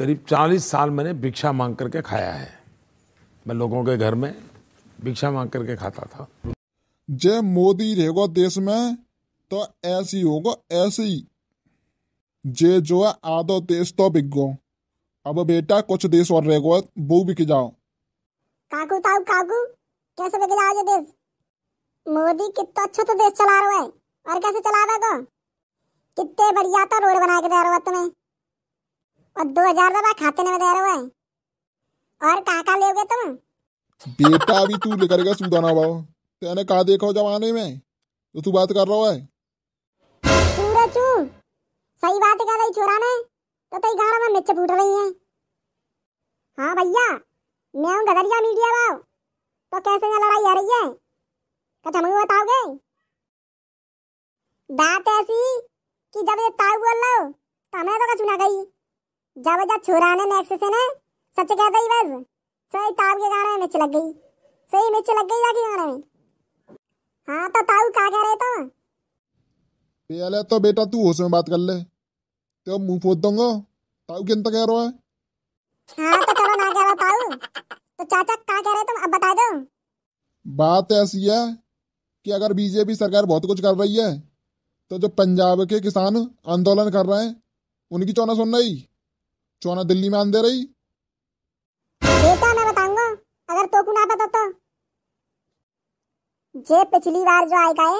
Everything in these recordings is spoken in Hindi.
करीब 40 साल मैंने भिक्षा मांग करके खाया है मैं लोगों के घर में भिक्षा मांग करके खाता था जय मोदी रहेगा देश में तो ऐसी होगा ऐसी जे जो है आधा देश तो बिक गो अब बेटा कुछ देश और रहेगा वो बिक जाओ काकू ताऊ काकू कैसे बिक जाओ ये देश मोदी कितना अच्छा तो देश चला रहा है और कैसे चला रहा है तो कितने बढ़िया तो रोड बना के दे रहा है तुम्हें और दो हजार रुपए खाते ने दे रहे और काका लोगे तुम बेटा भी तू लेकर गया सुदाना बाबा तेने कहा देखो जमाने में तो तू बात कर रहा है चू सही बात कह रही छोरा ने तो तेरी गाड़ा में मिर्च फूट रही है हाँ भैया मैं हूँ गगरिया मीडिया वाव तो कैसे ना लड़ाई आ रही है कुछ हमें बताओगे बात ऐसी कि जब ये ताऊ बोल रहा हूँ तो हमें तो कछु ना गई जब जब छोरा ने मैक्स से ने सच कह दई बस सही ताव के गाने में चल गई सही में चल गई आगे गाने में हां तो ताऊ का कह रहे था पहले तो बेटा तू होश में बात कर ले तो मुंह फोड़ दूंगा ताऊ किन तक कह रहा है हां तो करो ना कह रहा ताऊ तो चाचा का कह रहे तुम अब बता दो बात ऐसी है कि अगर बीजेपी सरकार बहुत कुछ कर रही है तो जो पंजाब के किसान आंदोलन कर रहे हैं उनकी चौना सुन रही चौना दिल्ली में आंदे रही बेटा मैं बताऊंगा अगर तो कुना पता तो, तो जे पिछली बार जो आए गए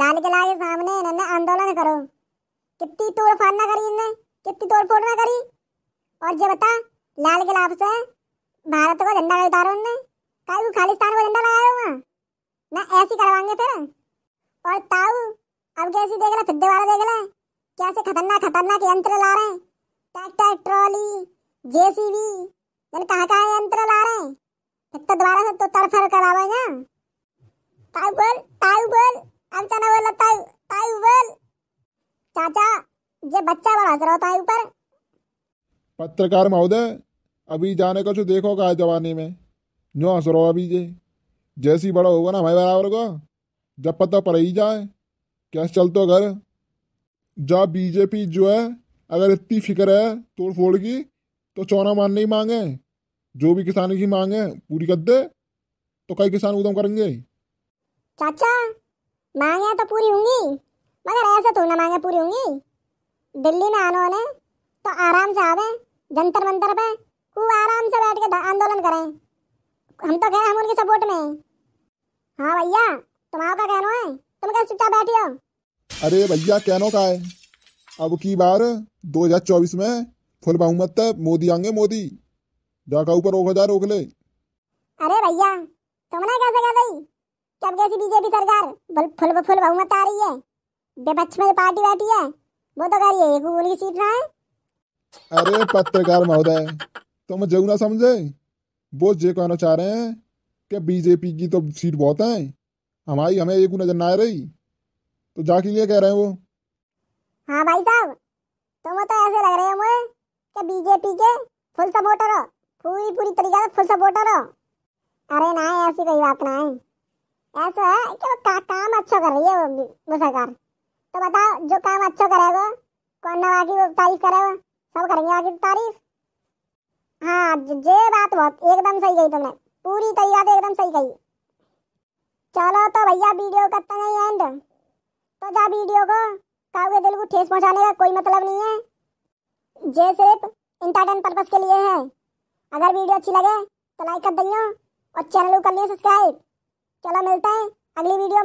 लाल किला के सामने इन्होंने आंदोलन करो कितनी तोड़फाड़ ना करी इनने कितनी तोड़फोड़ ना करी और जे बता लाल किला से भारत को झंडा उतारो इनने काहे खालिस्तान को झंडा लगाया हुआ मैं ऐसी करवाएंगे फिर और ताऊ अब कैसी देख ले फिदे वाला देख ले कैसे खतरनाक खतरनाक यंत्र ला रहे हैं ट्रैक्टर ट्रॉली जेसीबी यानी कहाँ कहाँ यंत्र ला रहे हैं तो दोबारा से तो तड़फर कर आवेगा ताऊ बोल ताऊ बोल अब चना बोला ताऊ ताऊ बोल चाचा ये बच्चा बड़ा हंस रहा था ऊपर पत्रकार महोदय अभी जाने का जो देखो का जवानी में जो हंस रहो अभी जे जैसी बड़ा होगा ना भाई बराबर को जब पता पर ही जाए कैसे चल तो घर जा बीजेपी जो है अगर इतनी फिक्र है तोड़ फोड़ की तो चौना मान नहीं मांगे जो भी किसान की मांग है पूरी कर दे तो कई किसान उदम करेंगे चाचा मांगे तो पूरी होंगी मगर ऐसे तो ना मांगे पूरी होंगी दिल्ली में आने वाले तो आराम से आवे जंतर मंतर पे खूब आराम से बैठ के आंदोलन करें हम तो कह रहे हम उनके सपोर्ट में हाँ भैया तुम्हारा क्या कहना है तुम कैसे चुपचाप बैठी हो अरे भैया कहना का है अब की बार 2024 में फुल बहुमत तय मोदी आएंगे मोदी जाका ऊपर रोक हजार रोक ले अरे भैया तुमने कैसे कह गई कब कैसी बीजेपी सरकार बल फुल फुल बहुमत आ रही है विपक्ष में पार्टी बैठी है वो तो कह रही है एक गोली की सीट ना है अरे पत्रकार महोदय तुम जो ना समझे वो जे कहना चाह रहे हैं कि बीजेपी की तो सीट बहुत है हमारी हमें एक नजर ना आ रही तो जाके लिए कह रहे हैं वो हाँ भाई साहब तुम तो ऐसे लग रहे हो मुझे कि बीजेपी के फुल सपोर्टर हो पूरी पूरी तरीके से फुल सपोर्टर हो अरे ना है ऐसी कोई बात ना है ऐसा है कि वो का, काम अच्छा कर रही है वो, वो सरकार तो बताओ जो काम अच्छा करेगा कौन ना बाकी तारीफ करेगा सब करेंगे बाकी तारीफ हाँ ये बात बहुत एकदम सही कही तुमने पूरी तरीके से एकदम सही कही चलो तो भैया वीडियो करते हैं एंड तो जा वीडियो को ताऊ दिल को ठेस पहुंचाने का कोई मतलब नहीं है जे सिर्फ इंटरटेन पर्पज के लिए है अगर वीडियो अच्छी लगे तो लाइक कर दियो और चैनल को कर लियो सब्सक्राइब चलो मिलते हैं अगली वीडियो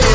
में